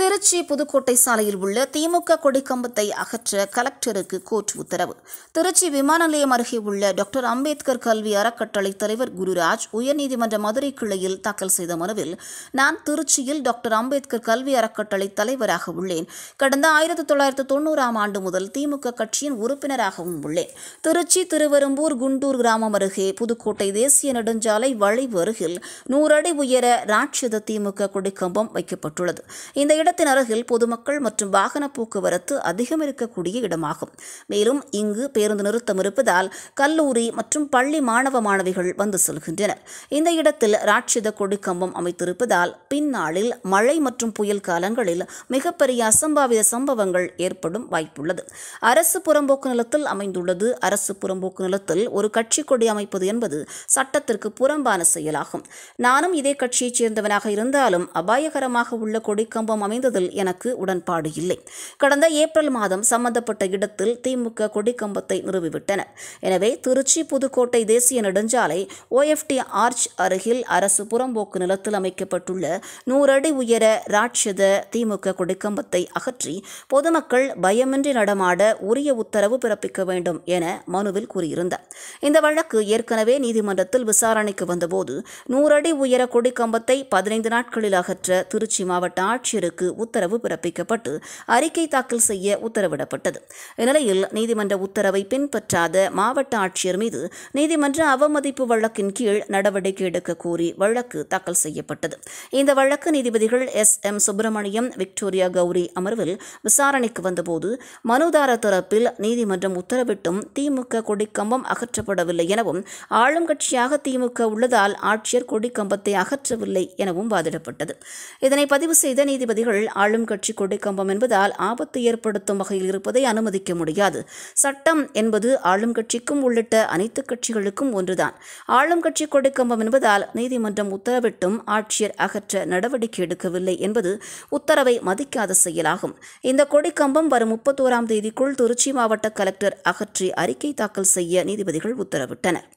திருச்சி புதுக்கோட்டை சாலையில் உள்ள திமுக கொடிக்கம்பத்தை அகற்ற கலெக்டருக்கு கோர்ட் உத்தரவு திருச்சி விமான நிலையம் அருகே உள்ள டாக்டர் அம்பேத்கர் கல்வி அறக்கட்டளை தலைவர் குருராஜ் உயர்நீதிமன்ற மதுரை கிளையில் தாக்கல் செய்த மனுவில் நான் திருச்சியில் டாக்டர் அம்பேத்கர் கல்வி அறக்கட்டளை தலைவராக உள்ளேன் கடந்த ஆயிரத்தி தொள்ளாயிரத்து தொண்ணூறாம் ஆண்டு முதல் திமுக கட்சியின் உறுப்பினராகவும் உள்ளேன் திருச்சி திருவரும்பூர் குண்டூர் கிராமம் அருகே புதுக்கோட்டை தேசிய நெடுஞ்சாலை வளைவு அருகில் நூறடி உயர ராட்சத திமுக கொடிக்கம்பம் வைக்கப்பட்டுள்ளது இந்த இடத்தின் அருகில் பொதுமக்கள் மற்றும் வாகன போக்குவரத்து அதிகம் இருக்கக்கூடிய இடமாகும் மேலும் இங்கு பேருந்து நிறுத்தம் இருப்பதால் கல்லூரி மற்றும் பள்ளி மாணவ மாணவிகள் வந்து செல்கின்றனர் இந்த இடத்தில் ராட்சித கொடிக்கம்பம் அமைத்திருப்பதால் பின்னாளில் மழை மற்றும் புயல் காலங்களில் மிகப்பெரிய அசம்பாவித சம்பவங்கள் ஏற்படும் வாய்ப்புள்ளது அரசு புறம்போக்கு நிலத்தில் அமைந்துள்ளது அரசு புறம்போக்கு நிலத்தில் ஒரு கட்சி கொடி அமைப்பது என்பது சட்டத்திற்கு புறம்பான செயலாகும் நானும் இதே கட்சியைச் சேர்ந்தவனாக இருந்தாலும் அபாயகரமாக உள்ள கொடிக்கம்பம் அமை அமைந்ததில் எனக்கு உடன்பாடு இல்லை கடந்த ஏப்ரல் மாதம் சம்பந்தப்பட்ட இடத்தில் திமுக கொடிக்கம்பத்தை நிறுவிவிட்டனர் எனவே திருச்சி புதுக்கோட்டை தேசிய நெடுஞ்சாலை ஓஎஃப்டி ஆர்ச் அருகில் அரசு புறம்போக்கு நிலத்தில் அமைக்கப்பட்டுள்ள நூறடி உயர ராட்சத திமுக கொடிக்கம்பத்தை அகற்றி பொதுமக்கள் பயமின்றி நடமாட உரிய உத்தரவு பிறப்பிக்க வேண்டும் என மனுவில் கூறியிருந்தார் இந்த வழக்கு ஏற்கனவே நீதிமன்றத்தில் விசாரணைக்கு வந்தபோது நூறடி உயர கொடிக்கம்பத்தை பதினைந்து நாட்களில் அகற்ற திருச்சி மாவட்ட ஆட்சியருக்கு அவருக்கு உத்தரவு பிறப்பிக்கப்பட்டு அறிக்கை தாக்கல் செய்ய உத்தரவிடப்பட்டது இந்நிலையில் நீதிமன்ற உத்தரவை பின்பற்றாத மாவட்ட ஆட்சியர் மீது நீதிமன்ற அவமதிப்பு வழக்கின் கீழ் நடவடிக்கை எடுக்க கோரி வழக்கு தாக்கல் செய்யப்பட்டது இந்த வழக்கு நீதிபதிகள் எஸ் எம் சுப்பிரமணியம் விக்டோரியா கௌரி அமர்வில் விசாரணைக்கு வந்தபோது மனுதார தரப்பில் நீதிமன்றம் உத்தரவிட்டும் திமுக கொடிக்கம்பம் அகற்றப்படவில்லை எனவும் ஆளும் கட்சியாக திமுக உள்ளதால் ஆட்சியர் கொடிக்கம்பத்தை அகற்றவில்லை எனவும் வாதிடப்பட்டது இதனை பதிவு செய்த நீதிபதிகள் விதிகள் ஆளும் கட்சி கொடிக்கம்பம் என்பதால் ஆபத்து ஏற்படுத்தும் வகையில் இருப்பதை அனுமதிக்க முடியாது சட்டம் என்பது ஆளும் கட்சிக்கும் உள்ளிட்ட அனைத்து கட்சிகளுக்கும் ஒன்றுதான் ஆளும் கட்சி கொடிக்கம்பம் என்பதால் நீதிமன்றம் உத்தரவிட்டும் ஆட்சியர் அகற்ற நடவடிக்கை எடுக்கவில்லை என்பது உத்தரவை மதிக்காத செயலாகும் இந்த கொடிக்கம்பம் வரும் முப்பத்தோராம் தேதிக்குள் திருச்சி மாவட்ட கலெக்டர் அகற்றி அறிக்கை தாக்கல் செய்ய நீதிபதிகள் உத்தரவிட்டனர்